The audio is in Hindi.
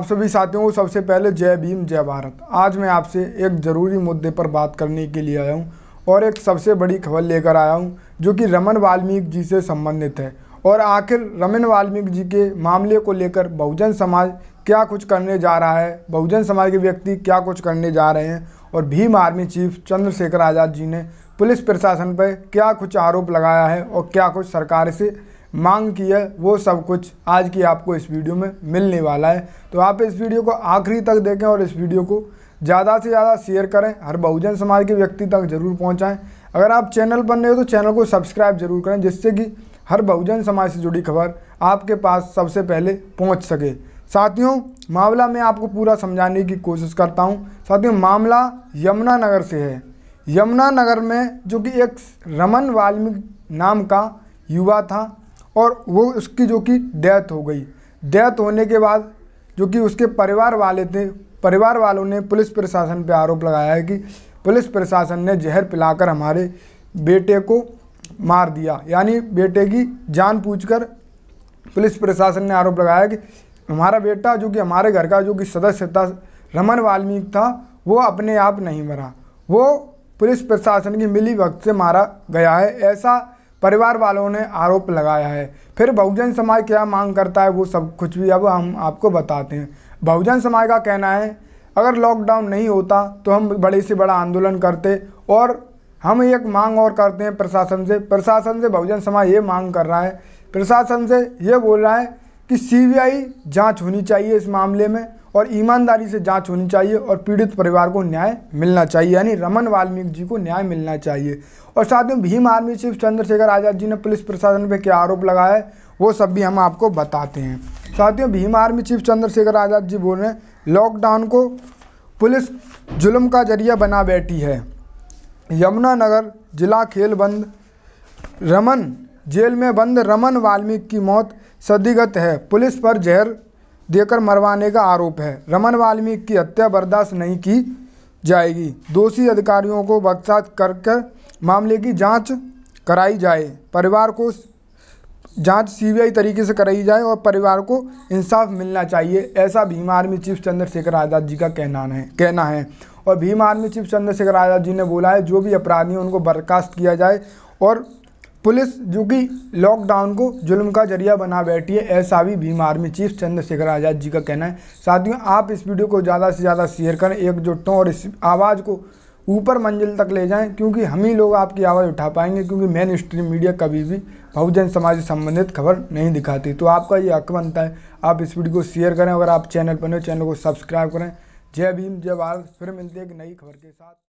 आप सभी साथियों को सबसे पहले जय भीम जय भारत आज मैं आपसे एक ज़रूरी मुद्दे पर बात करने के लिए आया हूँ और एक सबसे बड़ी खबर लेकर आया हूँ जो कि रमन वाल्मीकि जी से संबंधित है और आखिर रमन वाल्मीकि जी के मामले को लेकर बहुजन समाज क्या कुछ करने जा रहा है बहुजन समाज के व्यक्ति क्या कुछ करने जा रहे हैं और भीम आर्मी चीफ चंद्रशेखर आज़ाद जी ने पुलिस प्रशासन पर क्या कुछ आरोप लगाया है और क्या कुछ सरकार से मांग की है वो सब कुछ आज की आपको इस वीडियो में मिलने वाला है तो आप इस वीडियो को आखिरी तक देखें और इस वीडियो को ज़्यादा से ज़्यादा शेयर करें हर बहुजन समाज के व्यक्ति तक जरूर पहुँचाएँ अगर आप चैनल पर नए हो तो चैनल को सब्सक्राइब जरूर करें जिससे कि हर बहुजन समाज से जुड़ी खबर आपके पास सबसे पहले पहुँच सके साथियों मामला मैं आपको पूरा समझाने की कोशिश करता हूँ साथियों मामला यमुनानगर से है यमुनानगर में जो कि एक रमन वाल्मीकि नाम का युवा था और वो उसकी जो कि डेथ हो गई डेथ होने के बाद जो कि उसके परिवार वाले थे परिवार वालों ने पुलिस प्रशासन पर आरोप लगाया है कि पुलिस प्रशासन ने जहर पिलाकर हमारे बेटे को मार दिया यानी बेटे की जान पूछकर पुलिस प्रशासन ने आरोप लगाया कि हमारा बेटा जो कि हमारे घर का जो कि सदस्य था रमन वाल्मीकि था वो अपने आप नहीं मरा वो पुलिस प्रशासन की मिली वक्त से मारा गया है ऐसा परिवार वालों ने आरोप लगाया है फिर बहुजन समाज क्या मांग करता है वो सब कुछ भी अब हम आपको बताते हैं बहुजन समाज का कहना है अगर लॉकडाउन नहीं होता तो हम बड़े से बड़ा आंदोलन करते और हम एक मांग और करते हैं प्रशासन से प्रशासन से बहुजन समाज ये मांग कर रहा है प्रशासन से ये बोल रहा है कि सीबीआई जांच होनी चाहिए इस मामले में और ईमानदारी से जांच होनी चाहिए और पीड़ित परिवार को न्याय मिलना चाहिए यानी रमन वाल्मीकि जी को न्याय मिलना चाहिए और साथ में भीम आर्मी चीफ चंद्रशेखर आज़ाद जी ने पुलिस प्रशासन पर क्या आरोप लगाया है वो सब भी हम आपको बताते हैं साथियों भीम आर्मी चीफ चंद्रशेखर आज़ाद जी बोल रहे हैं लॉकडाउन को पुलिस जुल्म का जरिया बना बैठी है यमुनानगर जिला खेल बंद रमन जेल में बंद रमन वाल्मीकि की मौत सदिगत है पुलिस पर जहर देकर मरवाने का आरोप है रमन वाल्मीकि की हत्या बर्दाश्त नहीं की जाएगी दोषी अधिकारियों को बख्शात करके मामले की जांच कराई जाए परिवार को जांच सीबीआई तरीके से कराई जाए और परिवार को इंसाफ मिलना चाहिए ऐसा भीम आर्मी चीफ चंद्रशेखर आज़ाद जी का कहना है कहना है और भीम आर्मी चीफ चंद्रशेखर आज़ाद जी ने बोला है जो भी अपराधी हैं उनको बर्खास्त किया जाए और पुलिस जो कि लॉकडाउन को जुल्म का जरिया बना बैठी है ऐसा भी भीम आर्मी चीफ चंद्रशेखर आज़ाद जी का कहना है साथियों आप इस वीडियो को ज़्यादा से ज़्यादा शेयर करें एकजुट हों और इस आवाज़ को ऊपर मंजिल तक ले जाएं क्योंकि हम ही लोग आपकी आवाज़ उठा पाएंगे क्योंकि मेन स्ट्रीम मीडिया कभी भी बहुजन समाज से संबंधित खबर नहीं दिखाती तो आपका ये हक बनता है आप इस वीडियो को शेयर करें अगर आप चैनल पर हो चैनल को सब्सक्राइब करें जय भीम जय भारत फिर मिलते हैं एक नई खबर के साथ